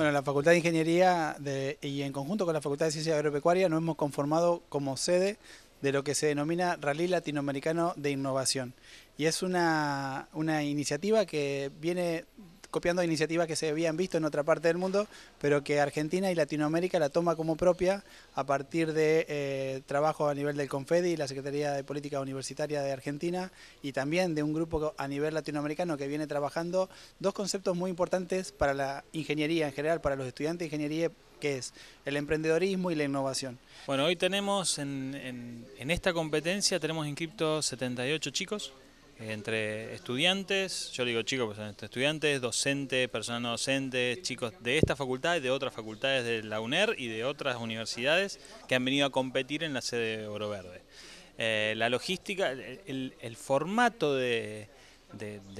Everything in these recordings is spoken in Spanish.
Bueno, la Facultad de Ingeniería y en conjunto con la Facultad de Ciencias Agropecuarias nos hemos conformado como sede de lo que se denomina Rally Latinoamericano de Innovación. Y es una, una iniciativa que viene copiando iniciativas que se habían visto en otra parte del mundo, pero que Argentina y Latinoamérica la toma como propia a partir de eh, trabajo a nivel del CONFEDI, la Secretaría de Política Universitaria de Argentina, y también de un grupo a nivel latinoamericano que viene trabajando dos conceptos muy importantes para la ingeniería en general, para los estudiantes de ingeniería que es el emprendedorismo y la innovación. Bueno, hoy tenemos en, esta competencia, tenemos inscriptos 78 chicos, entre estudiantes, yo digo chicos, pero pues, entre estudiantes, docentes, personas no docentes, chicos de esta facultad y de otras facultades de la UNER y de otras universidades que han venido a competir en la sede de Oro Verde. Eh, la logística, el, formato de,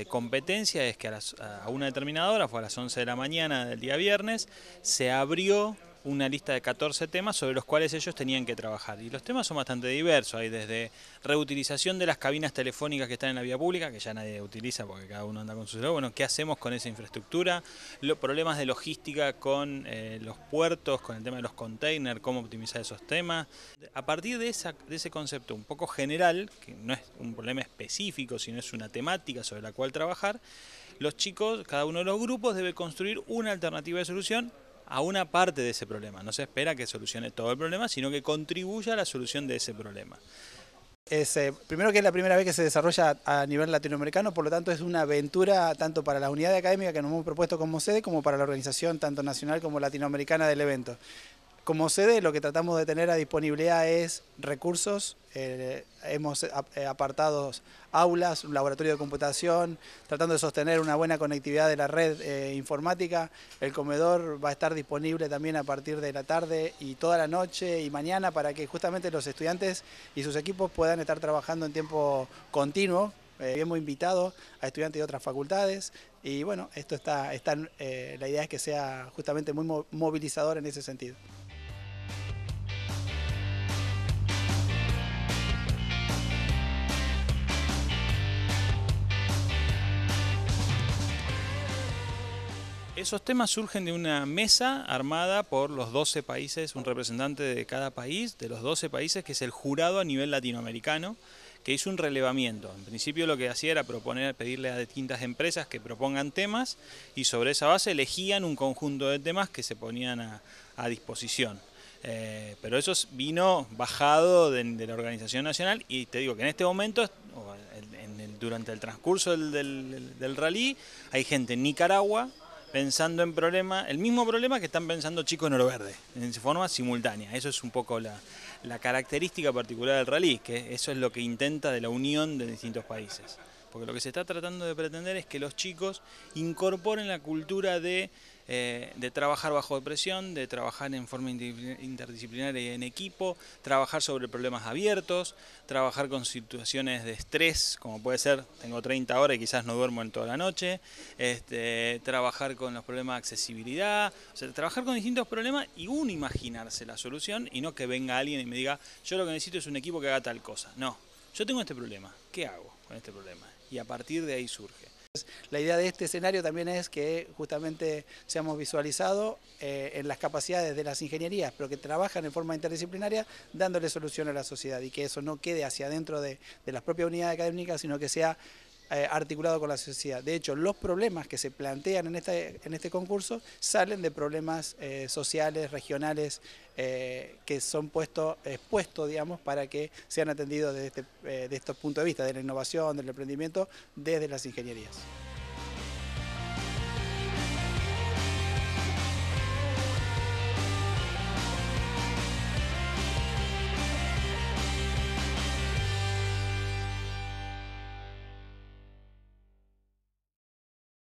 competencia es que a, a una determinada hora, fue a las 11 de la mañana del día viernes, se abrió una lista de 14 temas sobre los cuales ellos tenían que trabajar. Y los temas son bastante diversos, hay desde reutilización de las cabinas telefónicas que están en la vía pública, que ya nadie utiliza porque cada uno anda con su celular, bueno, ¿qué hacemos con esa infraestructura? Los problemas de logística con eh, los puertos, con el tema de los containers, cómo optimizar esos temas. A partir de, esa, de ese concepto un poco general, que no es un problema específico, sino es una temática sobre la cual trabajar, los chicos, cada uno de los grupos debe construir una alternativa de solución a una parte de ese problema. No se espera que solucione todo el problema, sino que contribuya a la solución de ese problema. Es, eh, primero que es la primera vez que se desarrolla a nivel latinoamericano, por lo tanto es una aventura tanto para la unidad académica que nos hemos propuesto como sede como para la organización tanto nacional como latinoamericana del evento. Como sede lo que tratamos de tener a disponibilidad es recursos, eh, hemos eh, eh, apartado aulas, un laboratorio de computación, tratando de sostener una buena conectividad de la red informática. El comedor va a estar disponible también a partir de la tarde y toda la noche y mañana para que justamente los estudiantes y sus equipos puedan estar trabajando en tiempo continuo, hemos invitado a estudiantes de otras facultades y bueno, esto está, la idea es que sea justamente muy movilizador en ese sentido. Esos temas surgen de una mesa armada por los 12 países, un representante de cada país, de los 12 países, que es el jurado a nivel latinoamericano, que hizo un relevamiento. En principio lo que hacía era proponer, pedirle a distintas empresas que propongan temas y sobre esa base elegían un conjunto de temas que se ponían a, disposición. Eh, pero eso vino bajado de, la organización nacional y te digo que en este momento, durante el transcurso del, del rally, hay gente en Nicaragua, pensando en problema, el mismo problema que están pensando chicos en oro verde, en forma simultánea. Eso es un poco la, la característica particular del rally, que eso es lo que intenta de la unión de distintos países. Porque lo que se está tratando de pretender es que los chicos incorporen la cultura de, eh, trabajar bajo presión, de trabajar en forma interdisciplinaria y en equipo, trabajar sobre problemas abiertos, trabajar con situaciones de estrés, como puede ser, tengo 30 horas y quizás no duermo en toda la noche, este, trabajar con los problemas de accesibilidad, o sea, trabajar con distintos problemas y uno imaginarse la solución y no que venga alguien y me diga, yo lo que necesito es un equipo que haga tal cosa. No, yo tengo este problema, ¿qué hago con este problema? y a partir de ahí surge. La idea de este escenario también es que justamente seamos visualizados eh, en las capacidades de las ingenierías, pero que trabajan en forma interdisciplinaria dándole solución a la sociedad y que eso no quede hacia adentro de, de las propias unidades académicas, sino que sea eh, articulado con la sociedad. De hecho, los problemas que se plantean en este, concurso salen de problemas eh, sociales, regionales, eh, que son puestos, expuestos, digamos, para que sean atendidos desde, este, de estos puntos de vista, de la innovación, del emprendimiento, desde las ingenierías.